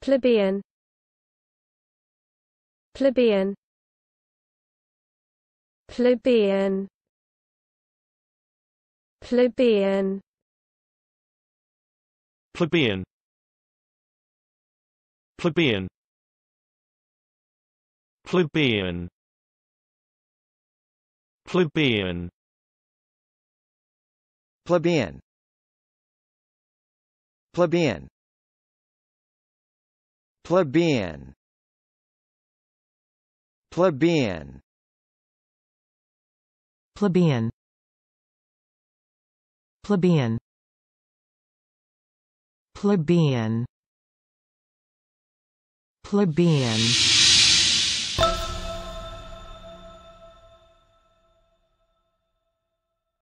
plebeian plebeian plebeian plebeian plebeian plebeian plebeian plebeian plebeian plebeian plebeian plebeian plebeian plebeian plebeian plebeian